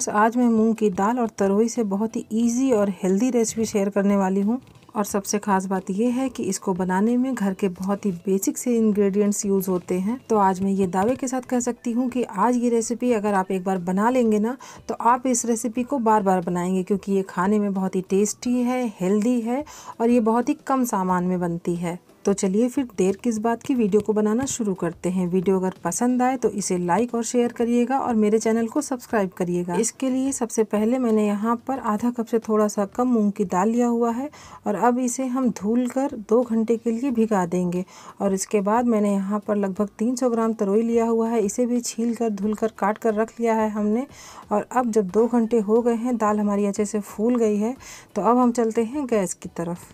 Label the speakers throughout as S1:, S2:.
S1: friends आज मैं मूंग की दाल और तरोई से बहुत ही इजी और हेल्दी रेसिपी शेयर करने वाली हूँ और सबसे खास बात यह है कि इसको बनाने में घर के बहुत ही बेसिक से इंग्रेडिएंट्स यूज़ होते हैं तो आज मैं ये दावे के साथ कह सकती हूँ कि आज ये रेसिपी अगर आप एक बार बना लेंगे ना तो आप इस रेसिपी को बार बार बनाएंगे क्योंकि ये खाने में बहुत ही टेस्टी है हेल्दी है और ये बहुत ही कम सामान में बनती है तो चलिए फिर देर किस बात की वीडियो को बनाना शुरू करते हैं वीडियो अगर पसंद आए तो इसे लाइक और शेयर करिएगा और मेरे चैनल को सब्सक्राइब करिएगा इसके लिए सबसे पहले मैंने यहाँ पर आधा कप से थोड़ा सा कम मूंग की दाल लिया हुआ है और अब इसे हम धूल कर दो घंटे के लिए भिगा देंगे और इसके बाद मैंने यहाँ पर लगभग सौ ग्राम तरोई लिया हुआ है इसे भी छील कर धुल कर काट कर रख लिया है हमने और अब जब दो घंटे हो गए हैं दाल हमारी अच्छे से फूल गई है तो अब हम चलते हैं गैस की तरफ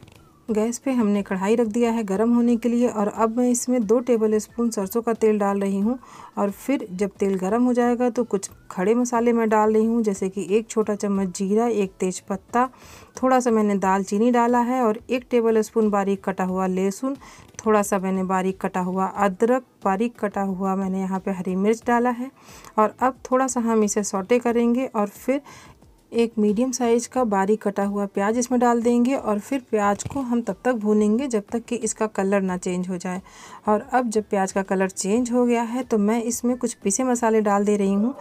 S1: गैस पे हमने कढ़ाई रख दिया है गर्म होने के लिए और अब मैं इसमें दो टेबल स्पून सरसों का तेल डाल रही हूँ और फिर जब तेल गर्म हो जाएगा तो कुछ खड़े मसाले मैं डाल रही हूँ जैसे कि एक छोटा चम्मच जीरा एक तेज पत्ता थोड़ा सा मैंने दालचीनी डाला है और एक टेबल स्पून बारीक कटा हुआ लहसुन थोड़ा सा मैंने बारीक कटा हुआ अदरक बारीक कटा हुआ मैंने यहाँ पे हरी मिर्च डाला है और अब थोड़ा सा हम इसे सोटे करेंगे और फिर एक मीडियम साइज़ का बारीक कटा हुआ प्याज इसमें डाल देंगे और फिर प्याज को हम तब तक भूनेंगे जब तक कि इसका कलर ना चेंज हो जाए और अब जब प्याज का कलर चेंज हो गया है तो मैं इसमें कुछ पिसे मसाले डाल दे रही हूँ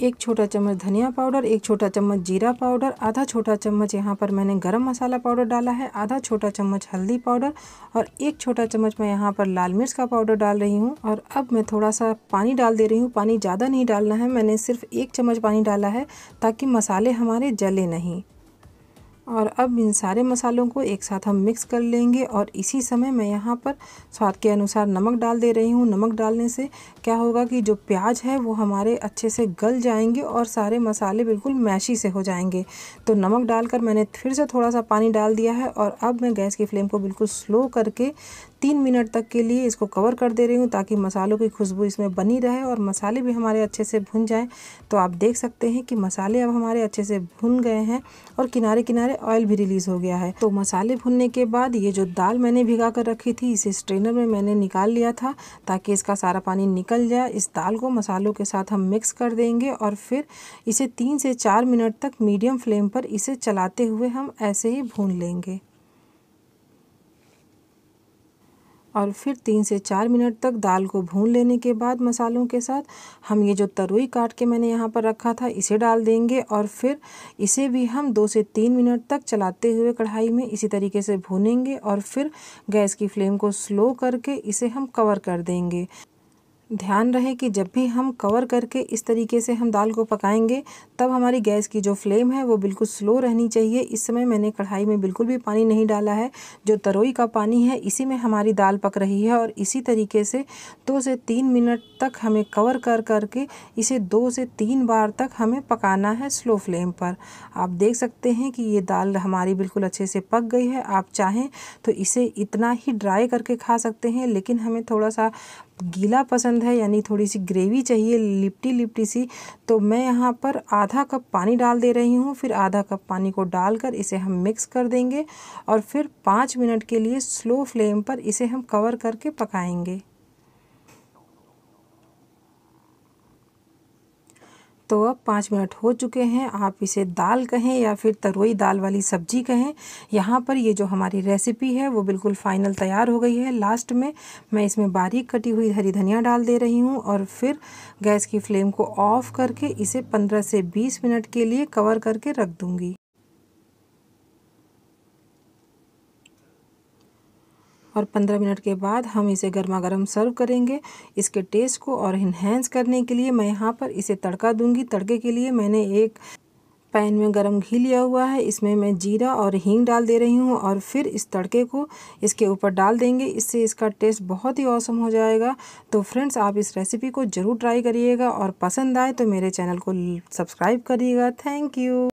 S1: एक छोटा चम्मच धनिया पाउडर एक छोटा चम्मच जीरा पाउडर आधा छोटा चम्मच यहाँ पर मैंने गरम मसाला पाउडर डाला है आधा छोटा चम्मच हल्दी पाउडर और एक छोटा चम्मच मैं यहाँ पर लाल मिर्च का पाउडर डाल रही हूँ और अब मैं थोड़ा सा पानी डाल दे रही हूँ पानी ज़्यादा नहीं डालना है मैंने सिर्फ एक चम्मच पानी डाला है ताकि मसाले हमारे जले नहीं और अब इन सारे मसालों को एक साथ हम मिक्स कर लेंगे और इसी समय मैं यहाँ पर स्वाद के अनुसार नमक डाल दे रही हूँ नमक डालने से क्या होगा कि जो प्याज है वो हमारे अच्छे से गल जाएंगे और सारे मसाले बिल्कुल मैशी से हो जाएंगे तो नमक डालकर मैंने फिर से थोड़ा सा पानी डाल दिया है और अब मैं गैस की फ्लेम को बिल्कुल स्लो करके तीन मिनट तक के लिए इसको कवर कर दे रही हूँ ताकि मसालों की खुशबू इसमें बनी रहे और मसाले भी हमारे अच्छे से भुन जाएं तो आप देख सकते हैं कि मसाले अब हमारे अच्छे से भुन गए हैं और किनारे किनारे ऑयल भी रिलीज हो गया है तो मसाले भुनने के बाद ये जो दाल मैंने भिगा कर रखी थी इसे स्ट्रेनर में मैंने निकाल लिया था ताकि इसका सारा पानी निकल जाए इस दाल को मसालों के साथ हम मिक्स कर देंगे और फिर इसे तीन से चार मिनट तक मीडियम फ्लेम पर इसे चलाते हुए हम ऐसे ही भून लेंगे और फिर तीन से चार मिनट तक दाल को भून लेने के बाद मसालों के साथ हम ये जो तरुई काट के मैंने यहाँ पर रखा था इसे डाल देंगे और फिर इसे भी हम दो से तीन मिनट तक चलाते हुए कढ़ाई में इसी तरीके से भूनेंगे और फिर गैस की फ्लेम को स्लो करके इसे हम कवर कर देंगे ध्यान रहे कि जब भी हम कवर करके इस तरीके से हम दाल को पकाएंगे तब हमारी गैस की जो फ्लेम है वो बिल्कुल स्लो रहनी चाहिए इस समय मैंने कढ़ाई में बिल्कुल भी पानी नहीं डाला है जो तरोई का पानी है इसी में हमारी दाल पक रही है और इसी तरीके से दो से तीन मिनट तक हमें कवर कर करके इसे दो से तीन बार तक हमें पकाना है स्लो फ्लेम पर आप देख सकते हैं कि ये दाल हमारी बिल्कुल अच्छे से पक गई है आप चाहें तो इसे इतना ही ड्राई करके खा सकते हैं लेकिन हमें थोड़ा सा गीला पसंद है यानी थोड़ी सी ग्रेवी चाहिए लिपटी लिपटी सी तो मैं यहाँ पर आधा कप पानी डाल दे रही हूँ फिर आधा कप पानी को डालकर इसे हम मिक्स कर देंगे और फिर पाँच मिनट के लिए स्लो फ्लेम पर इसे हम कवर करके पकाएंगे तो अब पाँच मिनट हो चुके हैं आप इसे दाल कहें या फिर तरोई दाल वाली सब्जी कहें यहाँ पर ये जो हमारी रेसिपी है वो बिल्कुल फाइनल तैयार हो गई है लास्ट में मैं इसमें बारीक कटी हुई हरी धनिया डाल दे रही हूँ और फिर गैस की फ्लेम को ऑफ़ करके इसे पंद्रह से बीस मिनट के लिए कवर करके रख दूँगी और 15 मिनट के बाद हम इसे गर्मा गर्म सर्व करेंगे इसके टेस्ट को और इन्हेंस करने के लिए मैं यहाँ पर इसे तड़का दूंगी तड़के के लिए मैंने एक पैन में गरम घी लिया हुआ है इसमें मैं जीरा और हींग डाल दे रही हूँ और फिर इस तड़के को इसके ऊपर डाल देंगे इससे इसका टेस्ट बहुत ही औसम हो जाएगा तो फ्रेंड्स आप इस रेसिपी को ज़रूर ट्राई करिएगा और पसंद आए तो मेरे चैनल को सब्सक्राइब करिएगा थैंक यू